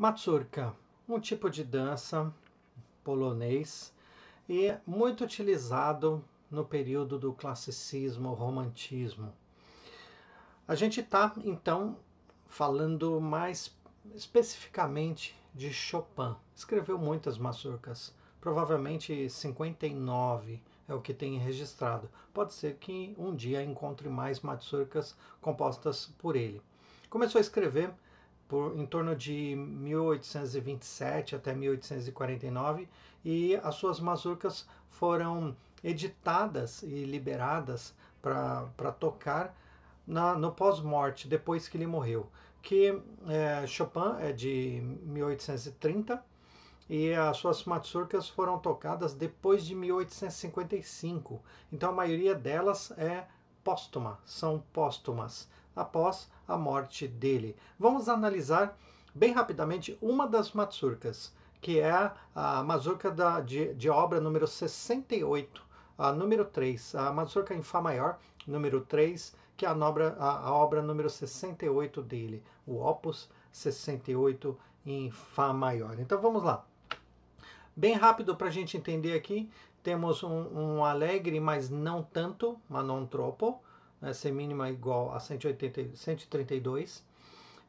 Mazurka, um tipo de dança polonês e muito utilizado no período do classicismo, romantismo. A gente está então falando mais especificamente de Chopin. Escreveu muitas mazurcas, provavelmente 59 é o que tem registrado. Pode ser que um dia encontre mais mazurcas compostas por ele. Começou a escrever por, em torno de 1827 até 1849, e as suas mazurcas foram editadas e liberadas para tocar na, no pós-morte, depois que ele morreu. Que é, Chopin é de 1830 e as suas mazurcas foram tocadas depois de 1855. Então a maioria delas é póstuma, são póstumas, após a morte dele. Vamos analisar bem rapidamente uma das mazurcas, que é a, mazurca mazurka da, de, de, obra número 68, a número 3, a mazurka em Fá maior, número 3, que é a, nobra, a, a obra número 68 dele, o Opus 68 em Fá maior. Então vamos lá. Bem rápido para a gente entender aqui, temos um, um alegre, mas não tanto, mas não tropo, né, C mínima igual a 180, 132.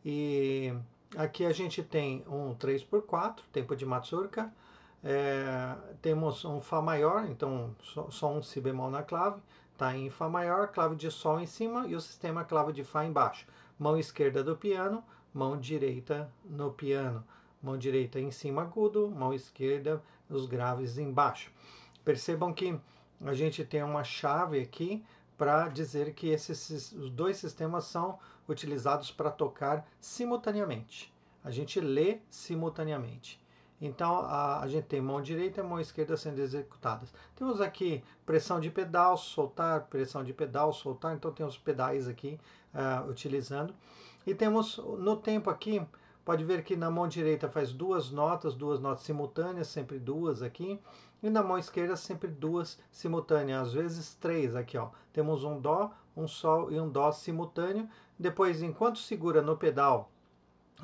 E aqui a gente tem um 3 por 4, tempo de Matsurka. É, temos um Fá maior, então só, só um Si bemol na clave, está em Fá maior, clave de Sol em cima e o sistema clave de Fá embaixo. Mão esquerda do piano, mão direita no piano. Mão direita em cima agudo, mão esquerda os graves embaixo. Percebam que a gente tem uma chave aqui para dizer que esses os dois sistemas são utilizados para tocar simultaneamente. A gente lê simultaneamente. Então a, a, gente tem mão direita e mão esquerda sendo executadas. Temos aqui pressão de pedal, soltar, pressão de pedal, soltar. Então tem os pedais aqui uh, utilizando. E temos no tempo aqui Pode ver que na mão direita faz duas notas, duas notas simultâneas, sempre duas aqui. E na mão esquerda sempre duas simultâneas, às vezes três aqui, ó. Temos um dó, um sol e um dó simultâneo. Depois, enquanto segura no pedal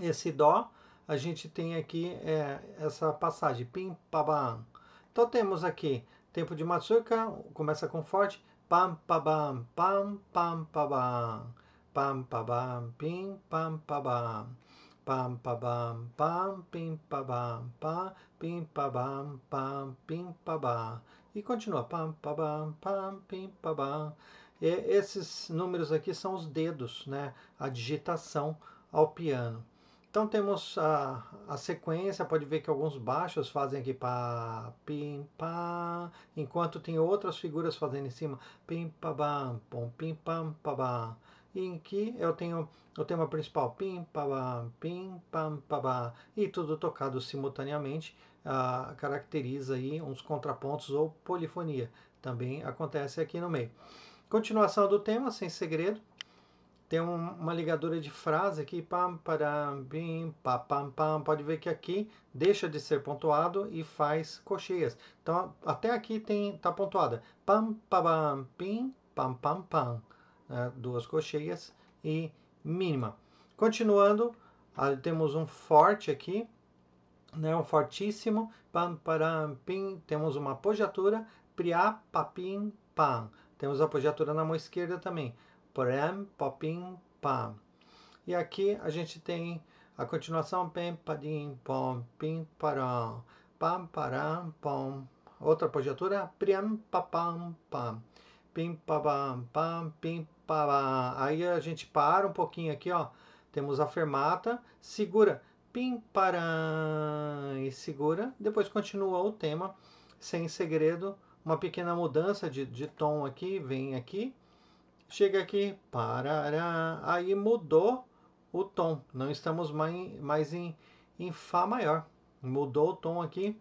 esse dó, a gente tem aqui é, essa passagem, pim, pabam. Então temos aqui tempo de Matsuka, começa com forte, pam, pabam, pam, pam, pabam, pam, pabam, pim, pam, pabam pam pa bam pam pim pa bam pam pim pa bam pam pim pa bam e continua pam pa bam pam pim pa bam e esses números aqui são os dedos né a digitação ao piano então temos a, a sequência pode ver que alguns baixos fazem aqui pa pim pa, enquanto tem outras figuras fazendo em cima pim pa bam pom pim pam pa bam em que eu tenho o tema principal pim pam pim pam pam e tudo tocado simultaneamente ah, caracteriza aí uns contrapontos ou polifonia também acontece aqui no meio continuação do tema sem segredo tem um, uma ligadura de frase aqui pam param pim pam pam pam pode ver que aqui deixa de ser pontuado e faz cocheias então até aqui tem tá pontuada pam pam pim pam pam pam né, duas cocheias e mínima. Continuando, ah, temos um forte aqui, né, um fortíssimo, pam, param, pim, temos uma apogiatura, priá, papim, pam. Temos a apogiatura na mão esquerda também, pram, papim, pam. E aqui a gente tem a continuação, pem, padim, pom, pim, param, pam, param, pom. Outra apogiatura, priam, papam, pam. Pim, papam, pam, pim, para, aí a gente para um pouquinho aqui, ó. Temos a fermata, segura, pim, para e segura. Depois continua o tema, sem segredo. Uma pequena mudança de, de tom aqui, vem aqui. Chega aqui, para aí mudou o tom. Não estamos mais, mais em, em Fá maior. Mudou o tom aqui.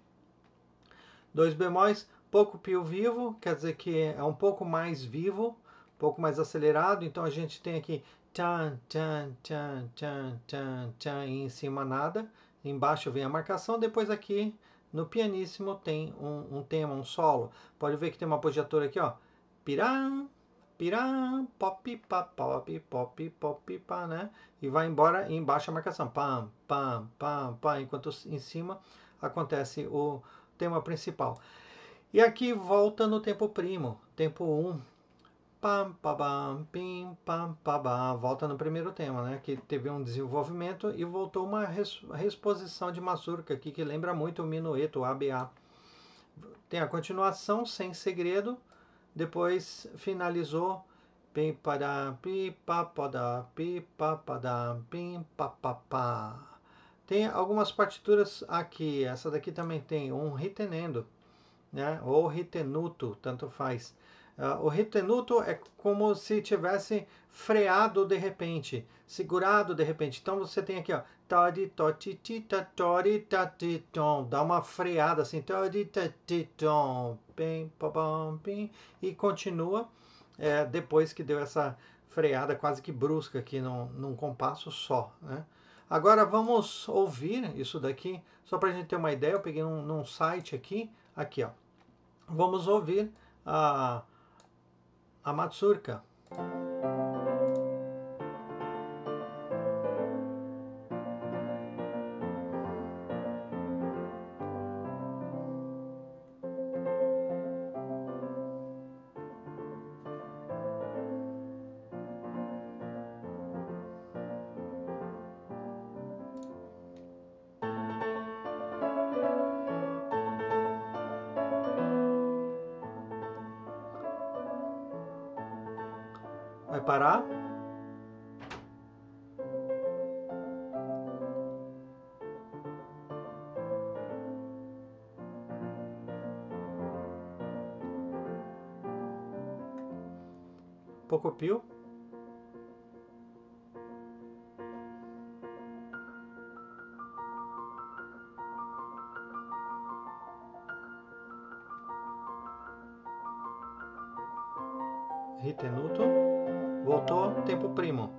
Dois bemóis, pouco pio vivo, quer dizer que é um pouco mais vivo pouco mais acelerado. Então a gente tem aqui tan, tan, tan, tan, tan, tan, e em cima nada. Embaixo vem a marcação, depois aqui no pianíssimo tem um, um tema, um solo. Pode ver que tem uma apogiatura aqui, ó. Piram, piram, pop, pop, pop, pop, pop, pá, né? E vai embora e embaixo a marcação. Pam, pam, pam, pam. Enquanto em cima acontece o tema principal. E aqui volta no tempo primo, tempo 1, um, pam pam pim pam pam volta no primeiro tema, né? Que teve um desenvolvimento e voltou uma res, reexposição de Mazurka aqui que lembra muito o minueto, o ABA. Tem a continuação sem segredo, depois finalizou pim padam pi papadá pi da, pim pa. Tem algumas partituras aqui, essa daqui também tem um ritenendo, né? Ou ritenuto, tanto faz Uh, o retenuto é como se tivesse freado de repente, segurado de repente. Então você tem aqui, ó, tori toti tita tori tati tom, dá uma freada assim, tori tati tom, pim pam pim e continua é, depois que deu essa freada quase que brusca aqui num, num compasso só, né? Agora vamos ouvir isso daqui, só para a gente ter uma ideia, eu peguei um, num site aqui, aqui ó, vamos ouvir a... Uh, a Matsurka. Vai parar? Pocopio. Ritenuto. É Voltou, tempo primo.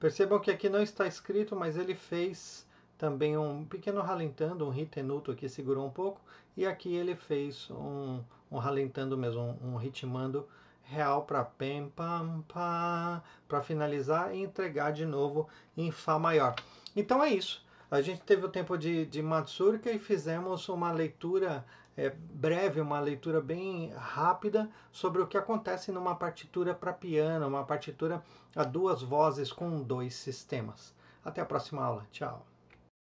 Percebam que aqui não está escrito, mas ele fez também um pequeno ralentando, um ritenuto que segurou um pouco, e aqui ele fez um, um ralentando mesmo, um, um ritmando real para pem pam pam, para finalizar e entregar de novo em fá maior. Então é isso. A gente teve o tempo de, de Matsurka e fizemos uma leitura é, breve, uma leitura bem rápida sobre o que acontece numa partitura para piano, uma partitura a duas vozes com dois sistemas. Até a próxima aula. Tchau.